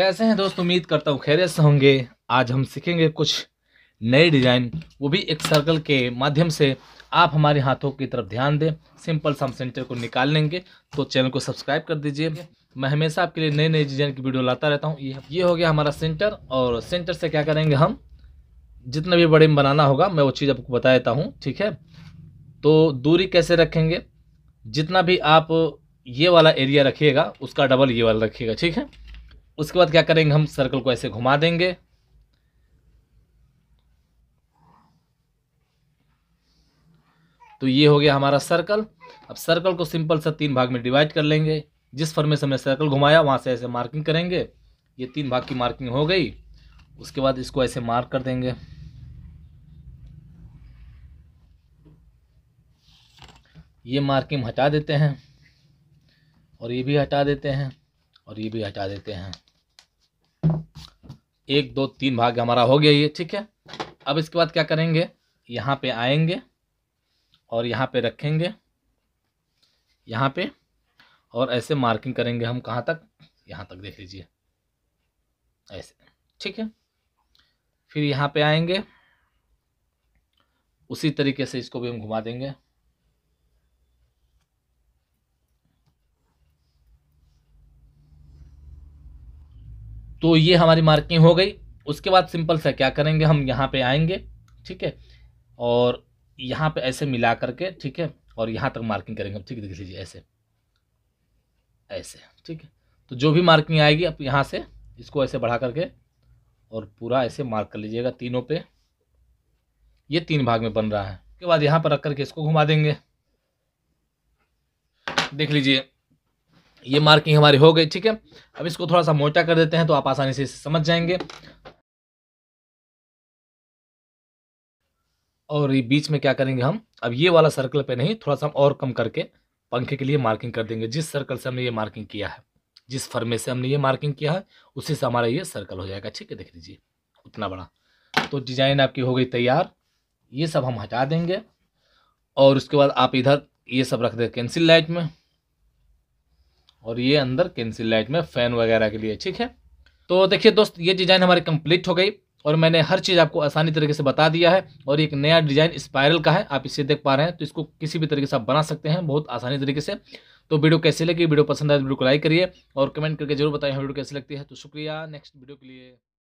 कैसे हैं दोस्त उम्मीद करता हूँ खैरियत से होंगे आज हम सीखेंगे कुछ नए डिज़ाइन वो भी एक सर्कल के माध्यम से आप हमारे हाथों की तरफ ध्यान दें सिंपल से हम सेंटर को निकाल लेंगे तो चैनल को सब्सक्राइब कर दीजिए मैं हमेशा आपके लिए नए नए डिज़ाइन की वीडियो लाता रहता हूँ ये ये हो गया हमारा सेंटर और सेंटर से क्या करेंगे हम जितना भी बड़े में बनाना होगा मैं वो चीज़ आपको बता देता हूँ ठीक है तो दूरी कैसे रखेंगे जितना भी आप ये वाला एरिया रखिएगा उसका डबल ये वाला रखिएगा ठीक है उसके बाद क्या करेंगे हम सर्कल को ऐसे घुमा देंगे तो ये हो गया हमारा सर्कल अब सर्कल को सिंपल सा तीन भाग में डिवाइड कर लेंगे जिस फॉर्मेशन में सर्कल घुमाया वहां से ऐसे मार्किंग करेंगे ये तीन भाग की मार्किंग हो गई उसके बाद इसको ऐसे मार्क कर देंगे ये मार्किंग हटा देते हैं और ये भी हटा देते हैं और ये भी हटा देते हैं एक दो तीन भाग हमारा हो गया ये ठीक है अब इसके बाद क्या करेंगे यहाँ पे आएंगे और यहाँ पे रखेंगे यहाँ पे और ऐसे मार्किंग करेंगे हम कहाँ तक यहाँ तक देख लीजिए ऐसे ठीक है फिर यहाँ पे आएंगे उसी तरीके से इसको भी हम घुमा देंगे तो ये हमारी मार्किंग हो गई उसके बाद सिंपल सा क्या करेंगे हम यहाँ पे आएंगे ठीक है और यहाँ पे ऐसे मिला करके ठीक है और यहाँ तक मार्किंग करेंगे ठीक है देख लीजिए ऐसे ऐसे ठीक है तो जो भी मार्किंग आएगी आप यहाँ से इसको ऐसे बढ़ा करके और पूरा ऐसे मार्क कर लीजिएगा तीनों पे ये तीन भाग में बन रहा है उसके बाद यहाँ पर रख करके इसको घुमा देंगे देख लीजिए ये मार्किंग हमारी हो गई ठीक है अब इसको थोड़ा सा मोटा कर देते हैं तो आप आसानी से समझ जाएंगे और ये बीच में क्या करेंगे हम अब ये वाला सर्कल पे नहीं थोड़ा सा हम और कम करके पंखे के लिए मार्किंग कर देंगे जिस सर्कल से हमने ये मार्किंग किया है जिस फर्मे से हमने ये मार्किंग किया है उसी से हमारा ये सर्कल हो जाएगा ठीक है देख लीजिए उतना बड़ा तो डिजाइन आपकी हो गई तैयार ये सब हम हटा देंगे और उसके बाद आप इधर ये सब रख दे कैंसिल लाइट में और ये अंदर कैंसिल लाइट में फ़ैन वगैरह के लिए ठीक है तो देखिए दोस्त ये डिज़ाइन हमारी कंप्लीट हो गई और मैंने हर चीज़ आपको आसानी तरीके से बता दिया है और एक नया डिज़ाइन स्पायरल का है आप इसे देख पा रहे हैं तो इसको किसी भी तरीके से आप बना सकते हैं बहुत आसानी तरीके से तो वीडियो कैसे लगी वीडियो पसंद आए तो वीडियो को लाइक करिए और कमेंट करके जरूर बताएं वीडियो कैसी लगती है तो शुक्रिया नेक्स्ट वीडियो के लिए